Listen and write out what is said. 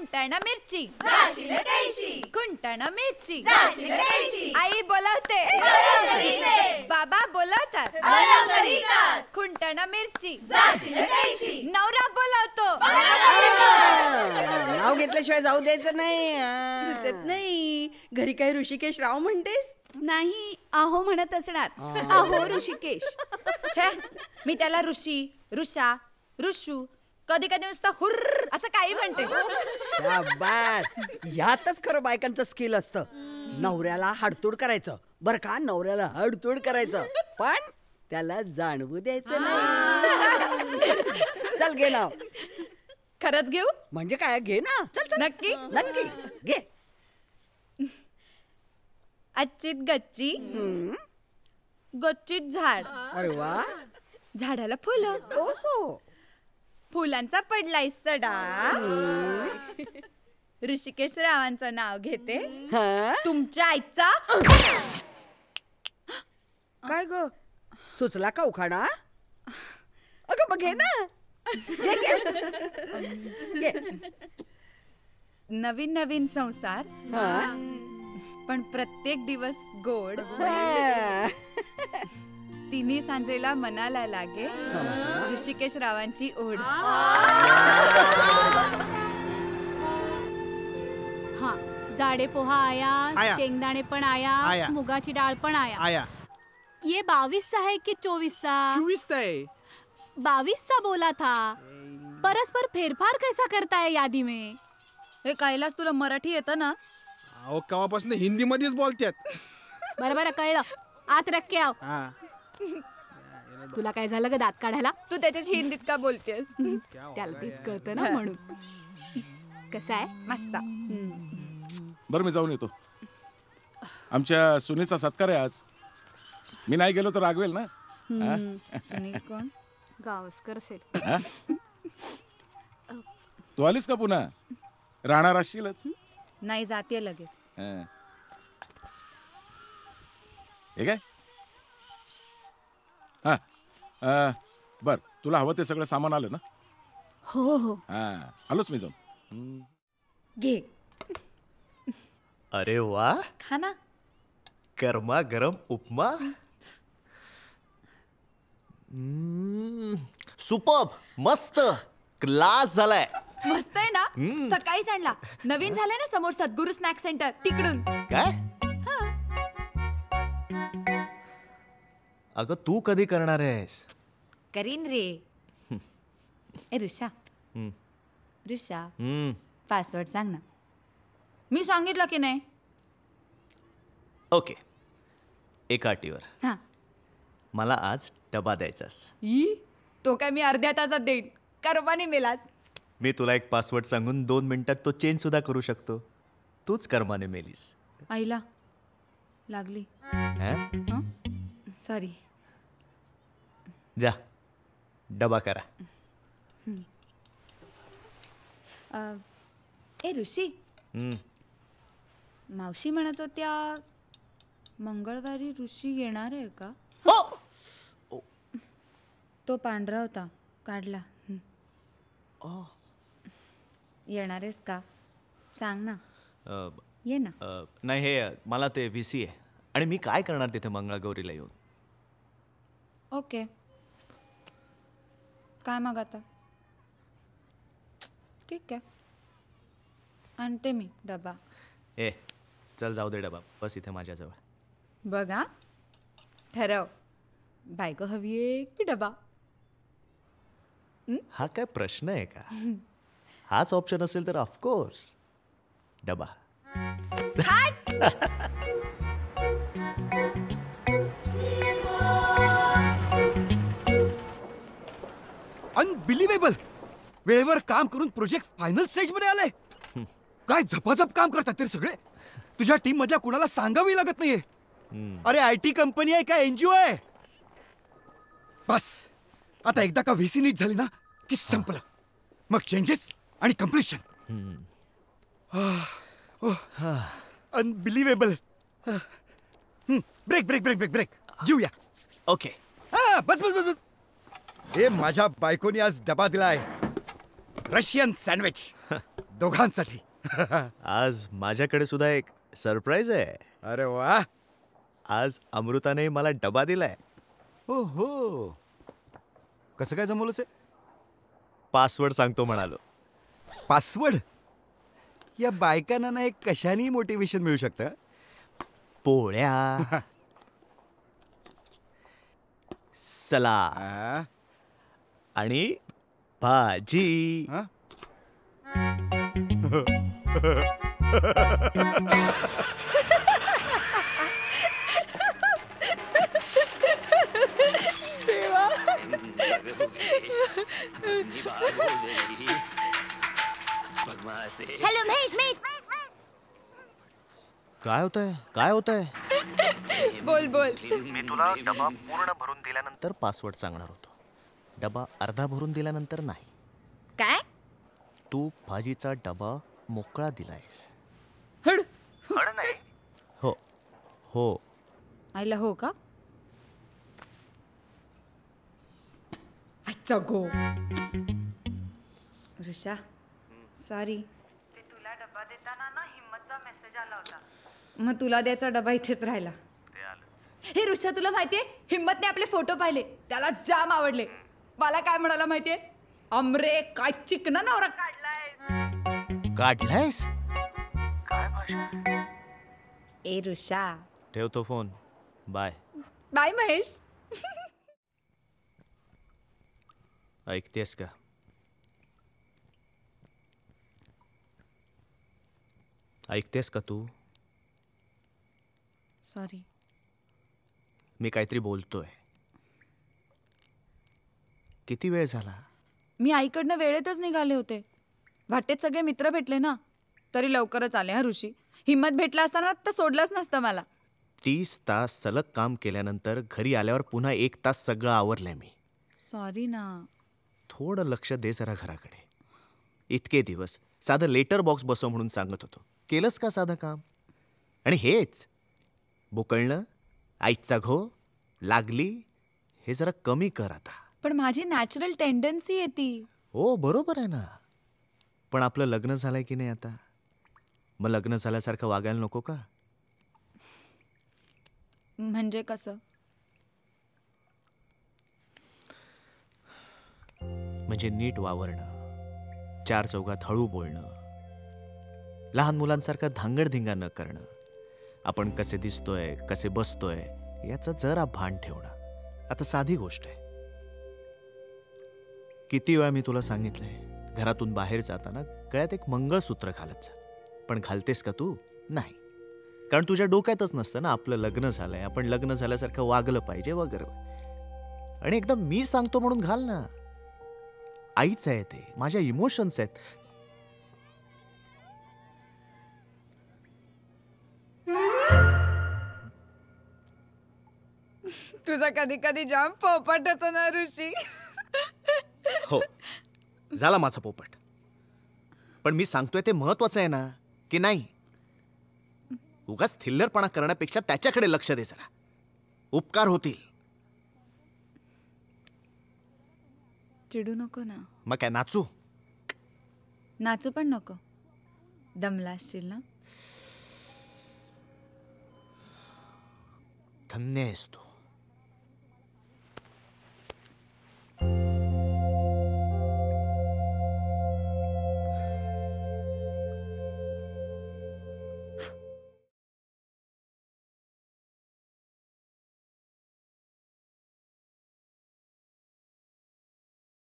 कुंटण मिरची कुंटण मिरची आई बोलवते बाबा बोलवतात कुंटण मिरची नवरा बोलवतो नाव घेतल्याशिवाय जाऊ द्यायचं नाही नाही घरी काही ऋषिकेश राव म्हणतेस नाही आहो म्हणत असणार आहो ऋषिकेश मी त्याला ऋषी ऋषा ऋषू कधी कधी नुसतं हुर्र असं काही म्हणते बस ह्यातच खरं बायकांचं स्किल असतं नवऱ्याला हडतोड करायचं बर का नवऱ्याला हडतोड करायचं पण त्याला जाणवू द्यायचं चल घे ना खरंच घेऊ म्हणजे काय घे ना चल चल नक्की नक्की घे अच्छित गच्ची गच्चीत झाड अरे वा झाडाला फुलं ओहो फुलांचा पडलाय सडा ऋषिकेश रावांचं नाव घेते तुमच्या आईचा काय ग सुचला का उखाडा अगं बघे ना नवीन नवीन संसार पण प्रत्येक दिवस गोड तिन्ही सांजेला मनाला लागे ऋषिकेश रावांची ओढ हा जाडे पोहा आया आया. शेंगदाणे पण आया आया. मुगाची डाळ पण आया आया ये बावीसचा आहे की चोवीसचा चोवीस आहे बावीसचा बोला था परस्पर फेरफार कैसा करताय यादी मे हे कळलाच तुला मराठी येत ना अहो केव्हापासून हिंदी मध्येच बोलतात बरोबर बरं कळलं आत रक्के आओ तुला काय झालं ग दात काढायला तू त्याच्याशी हिंदीत का बोलतेस त्याला तेच कळतं ना म्हणून कसं आहे मस्त बर मी जाऊन येतो आमच्या सुनीचा सत्कार आहे आज मी नाही गेलो तर रागवेल ना कोण गावस्कर असेल तू आलीस का पुन्हा राहणार असशीलच नाही जाते लगेच हे काय बर तुला हवं ते सगळं सामान आलं ना हो हो आलोच मी जाऊन घे अरे वा खाना गरमा गरम उपमा सुपब मस्त क्लास झालाय मस्त आहे ना सकाळी आणला नवीन झालाय ना समोर सद्गुरु स्नॅक सेंटर तिकडून काय अगं तू कधी करणार आहेस करीन रे ए ऋषा ऋषा पासवर्ड सांग ना मी सांगितलं की नाही ओके एका अटीवर हां मला आज डबा द्यायचास ई तो काय मी अर्ध्या तासात देईन कर्माने मेलास मी तुला एक पासवर्ड सांगून दोन मिनिटात तो चेंज सुद्धा करू शकतो तूच कर्माने मेलीस आईला लागली सॉरी जा डबा करा ए ऋषी मावशी म्हणत होत्या मंगळवारी ऋषी येणार आहे का हो. तो पांढरा होता काढला येणार आहेस का सांग ना ये ना नाही हे मला ते व्ही सी आहे आणि मी काय करणार तिथे मंगळागौरीला येऊन ओके काय मग आता ठीक आहे आणते मी डबा ए चल जाऊ दे डबा बस इथे माझ्याजवळ बघा ठरव बायको हवी एक की डबा हा काय प्रश्न आहे का हाच ऑप्शन असेल तर ऑफकोर्स डबा वेळेवर काम करून प्रोजेक्ट फायनल स्टेज मध्ये आलाय काय झपाझप काम करतात तरी सगळे तुझ्या टीम मधल्या कुणाला सांगावी लागत नाहीये अरे आय टी कंपनी आहे का एनजीओ आहे बस आता एकदा का व्हीसी नीट झाली ना की संपलं मग चेंजेस आणि completion unbelievable break break break break break जीवया ओके बस बस बस हे माझ्या बायकोनी आज डबा दिलाय रशियन सँडविच दोघांसाठी आज माझ्याकडे सुद्धा एक सरप्राईज आहे अरे वा आज अमृताने मला डबा दिलाय हो हो कसं काय जमवलंच पासवर्ड सांगतो म्हणालो पासवर्ड या बायकांना ना एक कशानी मोटिवेशन मिळू शकतं पोळ्या सला आणि भाजी हेलो महेश महेश काय होत आहे काय होत आहे बोल बोल मी तुला डबा पूर्ण भरून दिल्यानंतर पासवर्ड सांगणार होतो डबा अर्धा भरून दिल्यानंतर नाही काय तू भाजीचा डबा मोकळा दिलायस हड नाही हो हो आईला हो का अच्छा गो ऋषा सॉरी ते तुला डबा देताना ना हिम्मतचा मेसेज आला होता मग तुला द्यायचा डबा इथेच राहिला हे ऋषा तुला माहितीये हिम्मतने आपले फोटो पाहिले त्याला जाम आवडले मला काय म्हणाला माहितीये अमरे काय चिकन नवरा काढलाय काढलायस ए ऋषा ठेवतो फोन बाय बाय महेश ऐकतेस का ऐकतेस का तू सॉरी मी काहीतरी बोलतोय किती वेळ झाला मी आईकडनं वेळेतच निघाले होते वाटेत सगळे मित्र भेटले ना तरी लवकरच आले हा ऋषी हिंमत भेटला असताना तर सोडलाच नसतं मला तीस तास सलग काम केल्यानंतर घरी आल्यावर पुन्हा एक तास सगळं आवरलंय मी सॉरी ना थोडं लक्ष दे जरा घराकडे इतके दिवस साधं लेटर बॉक्स बसव म्हणून सांगत होतो केलंस का साधं काम आणि हेच बुकळणं आईचा घो लागली हे जरा कमी कर आता पण माझी नॅचरल टेंडन्सी आहे ती हो बरोबर आहे ना पण आपलं लग्न झालंय की नाही आता मग लग्न झाल्यासारखं वागायला नको का म्हणजे कसं म्हणजे नीट वावरणं चार चौघात हळू बोलणं लहान मुलांसारखं धांगडधिंगा न करणं आपण कसे दिसतोय कसे बसतोय याचं जरा भान ठेवणं आता साधी गोष्ट आहे किती वेळा मी तुला सांगितलंय घरातून बाहेर जाताना गळ्यात एक मंगळसूत्र घालत जा पण घालतेस का तू नाही कारण तुझ्या डोक्यातच नसतं ना आपलं लग्न झालंय आपण लग्न झाल्यासारखं वागलं पाहिजे वगैरे आणि एकदम मी सांगतो म्हणून घाल ना आईच आहे ते माझ्या इमोशन्स आहेत तुझा कधी कधी जाम पोपट होतो ना ऋषी हो झाला माझा पोपट पण मी सांगतोय ते महत्वाचं आहे ना की नाही उगाच थिल्लरपणा करण्यापेक्षा त्याच्याकडे लक्ष दे जरा उपकार होतील चिडू नको ना मग काय नाचू नाचू पण नको दमला असशील ना धन्य असतो